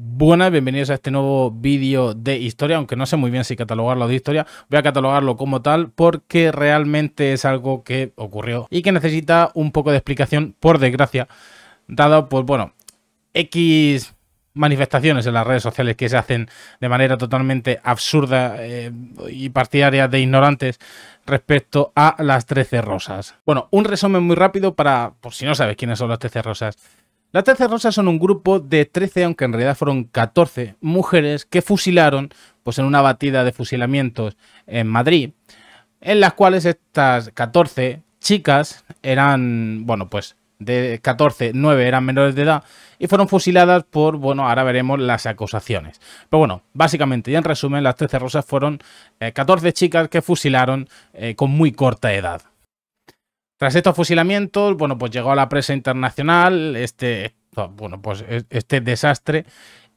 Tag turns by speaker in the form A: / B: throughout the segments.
A: Buenas, bienvenidos a este nuevo vídeo de historia, aunque no sé muy bien si catalogarlo de historia, voy a catalogarlo como tal porque realmente es algo que ocurrió y que necesita un poco de explicación, por desgracia, dado, pues bueno, X manifestaciones en las redes sociales que se hacen de manera totalmente absurda eh, y partidaria de ignorantes respecto a las 13 rosas. Bueno, un resumen muy rápido para, por si no sabes quiénes son las 13 rosas. Las 13 Rosas son un grupo de 13, aunque en realidad fueron 14 mujeres que fusilaron pues, en una batida de fusilamientos en Madrid, en las cuales estas 14 chicas eran, bueno, pues de 14, 9 eran menores de edad y fueron fusiladas por, bueno, ahora veremos las acusaciones. Pero bueno, básicamente, ya en resumen, las 13 rosas fueron 14 eh, chicas que fusilaron eh, con muy corta edad. Tras estos fusilamientos, bueno, pues llegó a la presa internacional este, bueno, pues este desastre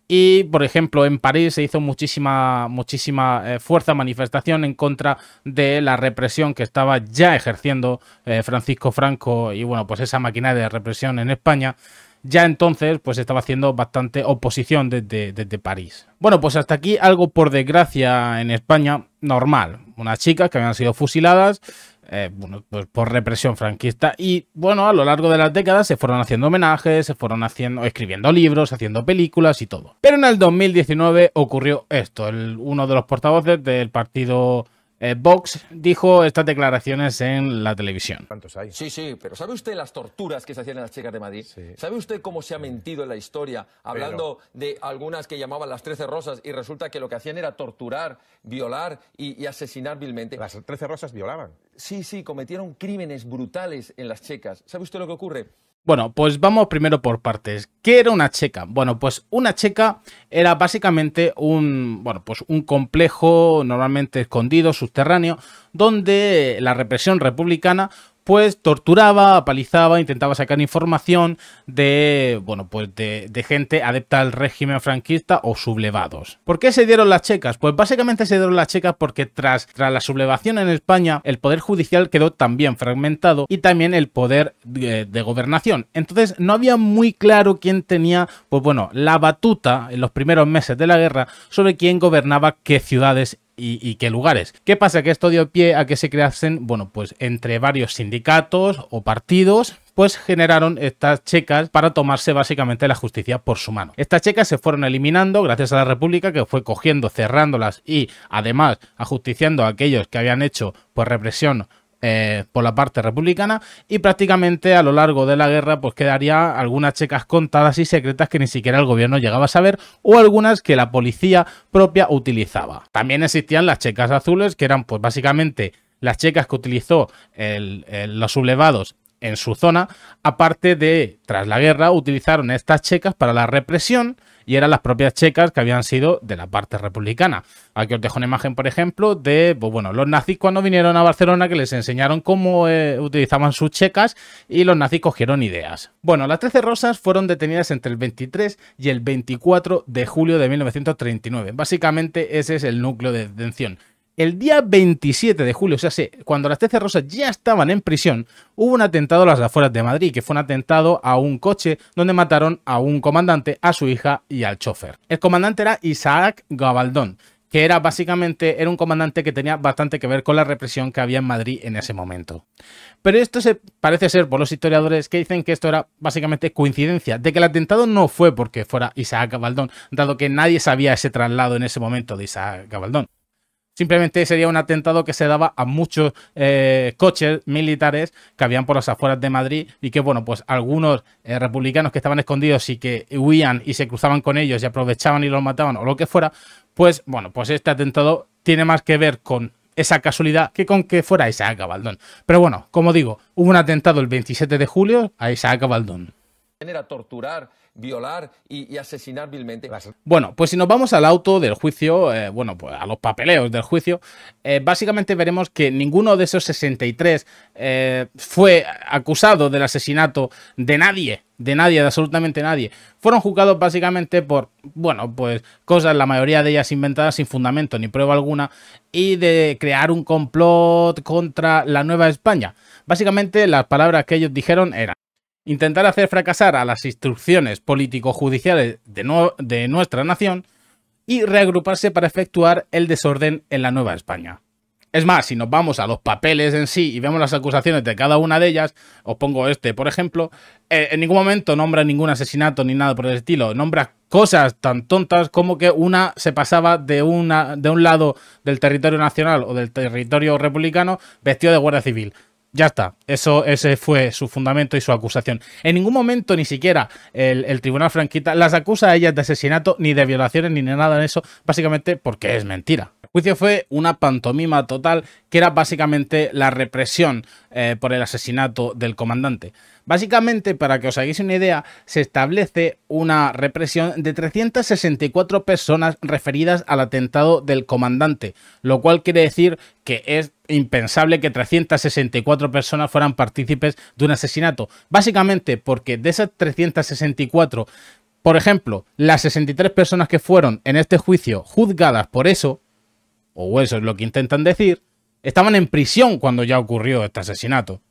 A: y, por ejemplo, en París se hizo muchísima, muchísima eh, fuerza, manifestación en contra de la represión que estaba ya ejerciendo eh, Francisco Franco y, bueno, pues esa maquinaria de represión en España. Ya entonces, pues estaba haciendo bastante oposición desde, desde París. Bueno, pues hasta aquí algo, por desgracia, en España normal. Unas chicas que habían sido fusiladas, eh, bueno, pues por represión franquista. Y bueno, a lo largo de las décadas se fueron haciendo homenajes, se fueron haciendo, escribiendo libros, haciendo películas y todo. Pero en el 2019 ocurrió esto. El, uno de los portavoces del partido Box eh, Vox dijo estas declaraciones en la televisión. ¿Cuántos hay? Sí, sí, pero ¿sabe usted las torturas que se hacían en las chicas de Madrid? ¿Sabe usted cómo se ha mentido en la historia hablando de algunas que llamaban las Trece Rosas y resulta que lo que hacían era torturar, violar y, asesinar vilmente? ¿Las Trece Rosas violaban? Sí, sí, cometieron crímenes brutales en las checas. ¿Sabe usted lo que ocurre? Bueno, pues vamos primero por partes. ¿Qué era una checa? Bueno, pues una checa era básicamente un, bueno, pues un complejo normalmente escondido, subterráneo, donde la represión republicana pues torturaba, apalizaba, intentaba sacar información de, bueno, pues de, gente adepta al régimen franquista o sublevados. ¿Por qué se dieron las checas? Pues básicamente se dieron las checas porque tras, la sublevación en España, el poder judicial quedó también fragmentado y también el poder eh, de, gobernación. Entonces no había muy claro quién tenía, pues bueno, la batuta en los primeros meses de la guerra sobre quién gobernaba qué ciudades y, qué lugares. ¿Qué pasa? Que esto dio pie a que se creasen, bueno, pues entre varios sindicatos o partidos pues generaron estas checas para tomarse básicamente la justicia por su mano. Estas checas se fueron eliminando gracias a la República que fue cogiendo, cerrándolas y además ajusticiando a aquellos que habían hecho pues represión eh, por la parte republicana y prácticamente a lo largo de la guerra pues quedaría algunas checas contadas y secretas que ni siquiera el gobierno llegaba a saber o algunas que la policía propia utilizaba. También existían las checas azules que eran pues básicamente las checas que utilizó los sublevados en su zona, aparte de, tras la guerra, utilizaron estas checas para la represión y eran las propias checas que habían sido de la parte republicana. Aquí os dejo una imagen, por ejemplo, de pues bueno, los nazis cuando vinieron a Barcelona que les enseñaron cómo eh, utilizaban sus checas y los nazis cogieron ideas. Bueno, las 13 rosas fueron detenidas entre el 23 y el 24 de julio de 1939. Básicamente ese es el núcleo de detención. El día 27 de julio, o sea, cuando las 13 rosas ya estaban en prisión, hubo un atentado a las afueras de Madrid, que fue un atentado a un coche donde mataron a un comandante, a su hija y al chofer. El comandante era Isaac Gabaldón, que era básicamente era un comandante que tenía bastante que ver con la represión que había en Madrid en ese momento. Pero esto se parece ser por los historiadores que dicen que esto era básicamente coincidencia, de que el atentado no fue porque fuera Isaac Gabaldón, dado que nadie sabía ese traslado en ese momento de Isaac Gabaldón. Simplemente sería un atentado que se daba a muchos eh, coches militares que habían por las afueras de Madrid y que, bueno, pues algunos eh, republicanos que estaban escondidos y que huían y se cruzaban con ellos y aprovechaban y los mataban o lo que fuera, pues, bueno, pues este atentado tiene más que ver con esa casualidad que con que fuera Isaac Baldón. Pero bueno, como digo, hubo un atentado el 27 de julio a Isaac agabaldón. Era torturar violar y, asesinar vilmente. Bueno, pues si nos vamos al auto del juicio, eh, bueno, pues a los papeleos del juicio, eh, básicamente veremos que ninguno de esos 63 eh, fue acusado del asesinato de nadie de nadie, de absolutamente nadie. Fueron juzgados básicamente por, bueno, pues cosas, la mayoría de ellas inventadas sin fundamento ni prueba alguna, y de crear un complot contra la Nueva España. Básicamente las palabras que ellos dijeron eran intentar hacer fracasar a las instrucciones político-judiciales de, de nuestra nación y reagruparse para efectuar el desorden en la Nueva España. Es más, si nos vamos a los papeles en sí y vemos las acusaciones de cada una de ellas, os pongo este, por ejemplo, eh, en ningún momento nombra ningún asesinato ni nada por el estilo, nombra cosas tan tontas como que una se pasaba de, una, de un lado del territorio nacional o del territorio republicano vestido de guardia civil. Ya está, eso, ese fue su fundamento y su acusación. En ningún momento, ni siquiera el, tribunal franquista las acusa a ellas de asesinato, ni de violaciones, ni de nada de eso, básicamente porque es mentira juicio fue una pantomima total que era básicamente la represión eh, por el asesinato del comandante. Básicamente, para que os hagáis una idea, se establece una represión de 364 personas referidas al atentado del comandante, lo cual quiere decir que es impensable que 364 personas fueran partícipes de un asesinato. Básicamente porque de esas 364, por ejemplo, las 63 personas que fueron en este juicio juzgadas por eso, o eso es lo que intentan decir, estaban en prisión cuando ya ocurrió este asesinato.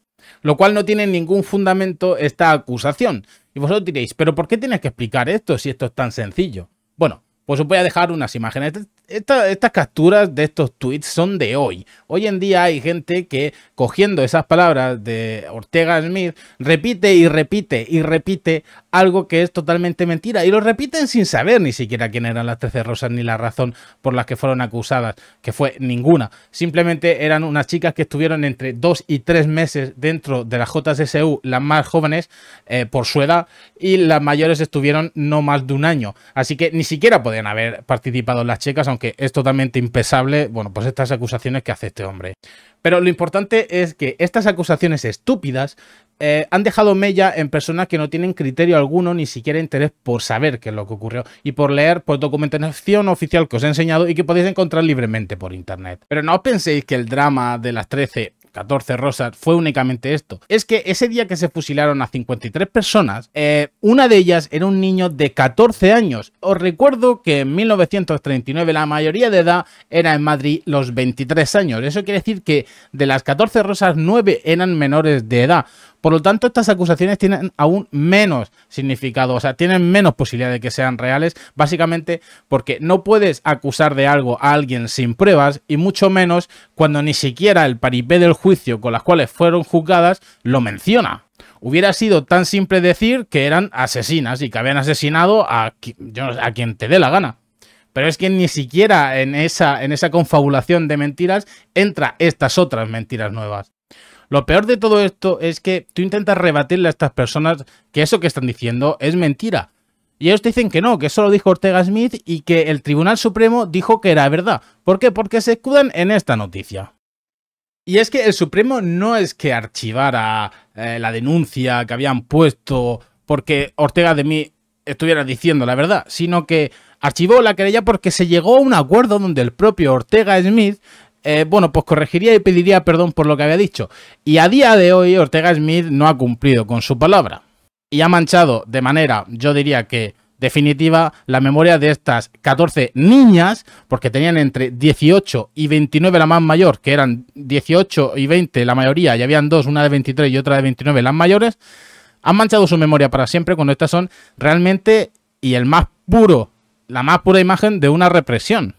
A: Lo cual no tiene ningún fundamento esta acusación. Y vosotros diréis, pero ¿por qué tienes que explicar esto si esto es tan sencillo? Bueno, pues os voy a dejar unas imágenes. estas capturas de estos tweets son de hoy. Hoy en día hay gente que, cogiendo esas palabras de Ortega Smith, repite y repite y repite algo que es totalmente mentira. Y lo repiten sin saber ni siquiera quién eran las 13 rosas ni la razón por las que fueron acusadas, que fue ninguna. Simplemente eran unas chicas que estuvieron entre dos y tres meses dentro de las JSU, las más jóvenes eh, por su edad, y las mayores estuvieron no más de un año. Así que ni siquiera podían haber participado las checas, aunque es totalmente impensable, bueno, pues estas acusaciones que hace este hombre. Pero lo importante es que estas acusaciones estúpidas eh, han dejado mella en personas que no tienen criterio alguno, ni siquiera interés por saber qué es lo que ocurrió y por leer pues, documentación oficial que os he enseñado y que podéis encontrar libremente por internet. Pero no os penséis que el drama de las 13 14 rosas, fue únicamente esto. Es que ese día que se fusilaron a 53 personas, eh, una de ellas era un niño de 14 años. Os recuerdo que en 1939 la mayoría de edad era en Madrid los 23 años. Eso quiere decir que de las 14 rosas, 9 eran menores de edad. Por lo tanto, estas acusaciones tienen aún menos significado, o sea, tienen menos posibilidad de que sean reales, básicamente porque no puedes acusar de algo a alguien sin pruebas y mucho menos cuando ni siquiera el paripé del juicio con las cuales fueron juzgadas lo menciona. Hubiera sido tan simple decir que eran asesinas y que habían asesinado a, quien te dé la gana. Pero es que ni siquiera en esa, en esa confabulación de mentiras entra estas otras mentiras nuevas. Lo peor de todo esto es que tú intentas rebatirle a estas personas que eso que están diciendo es mentira. Y ellos te dicen que no, que eso lo dijo Ortega Smith y que el Tribunal Supremo dijo que era verdad. ¿Por qué? Porque se escudan en esta noticia. Y es que el Supremo no es que archivara eh, la denuncia que habían puesto porque Ortega de mí estuviera diciendo la verdad, sino que archivó la querella porque se llegó a un acuerdo donde el propio Ortega Smith, eh, bueno, pues corregiría y pediría perdón por lo que había dicho. Y a día de hoy Ortega Smith no ha cumplido con su palabra. Y ha manchado de manera, yo diría que definitiva la memoria de estas 14 niñas, porque tenían entre 18 y 29 la más mayor, que eran 18 y 20 la mayoría, y habían dos, una de 23 y otra de 29 las mayores, han manchado su memoria para siempre cuando estas son realmente y el más puro, la más pura imagen de una represión.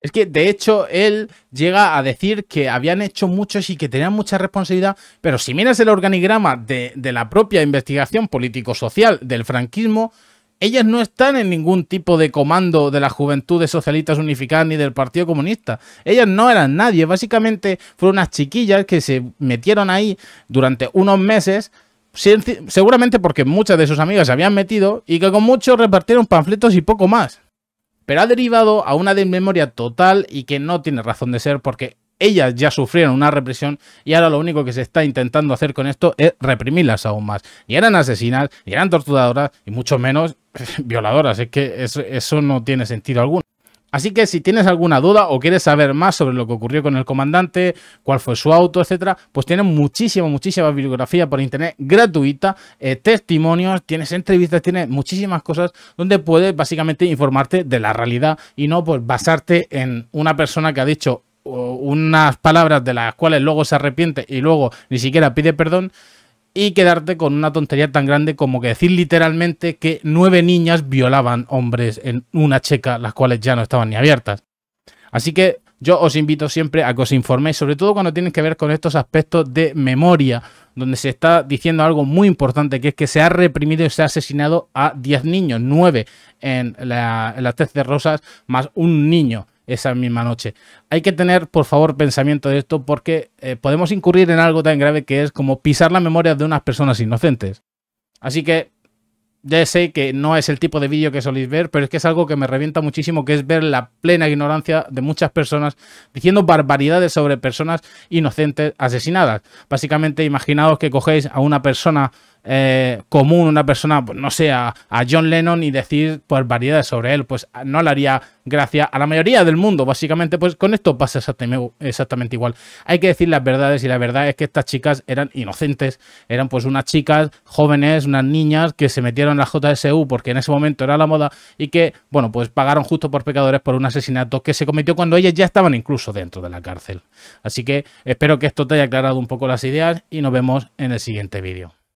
A: Es que de hecho él llega a decir que habían hecho muchos y que tenían mucha responsabilidad, pero si miras el organigrama de la propia investigación político-social del franquismo, ellas no están en ningún tipo de comando de la Juventud de Socialistas Unificadas ni del Partido Comunista. Ellas no eran nadie. Básicamente fueron unas chiquillas que se metieron ahí durante unos meses, seguramente porque muchas de sus amigas se habían metido y que con mucho repartieron panfletos y poco más. Pero ha derivado a una desmemoria total y que no tiene razón de ser porque ellas ya sufrieron una represión y ahora lo único que se está intentando hacer con esto es reprimirlas aún más. Y eran asesinas, y eran torturadoras y mucho menos violadoras. Es que eso, no tiene sentido alguno. Así que si tienes alguna duda o quieres saber más sobre lo que ocurrió con el comandante, cuál fue su auto, etcétera, pues tienes muchísima, muchísima bibliografía por internet gratuita, eh, testimonios, tienes entrevistas, tienes muchísimas cosas donde puedes básicamente informarte de la realidad y no pues basarte en una persona que ha dicho unas palabras de las cuales luego se arrepiente y luego ni siquiera pide perdón y quedarte con una tontería tan grande como que decir literalmente que nueve niñas violaban hombres en una checa, las cuales ya no estaban ni abiertas. Así que yo os invito siempre a que os informéis, sobre todo cuando tienen que ver con estos aspectos de memoria, donde se está diciendo algo muy importante, que es que se ha reprimido y se ha asesinado a 10 niños, nueve en, la, las tez de Rosas, más un niño esa misma noche. Hay que tener, por favor, pensamiento de esto porque eh, podemos incurrir en algo tan grave que es como pisar la memoria de unas personas inocentes. Así que ya sé que no es el tipo de vídeo que soléis ver, pero es que es algo que me revienta muchísimo, que es ver la plena ignorancia de muchas personas diciendo barbaridades sobre personas inocentes asesinadas. Básicamente, imaginaos que cogéis a una persona eh, común una persona, pues, no sé, a, John Lennon y decir pues variedades sobre él, pues no le haría gracia a la mayoría del mundo, básicamente, pues con esto pasa exactamente, exactamente igual. Hay que decir las verdades y la verdad es que estas chicas eran inocentes, eran pues unas chicas jóvenes, unas niñas que se metieron en la JSU porque en ese momento era la moda y que, bueno, pues pagaron justo por pecadores por un asesinato que se cometió cuando ellas ya estaban incluso dentro de la cárcel. Así que espero que esto te haya aclarado un poco las ideas y nos vemos en el siguiente vídeo.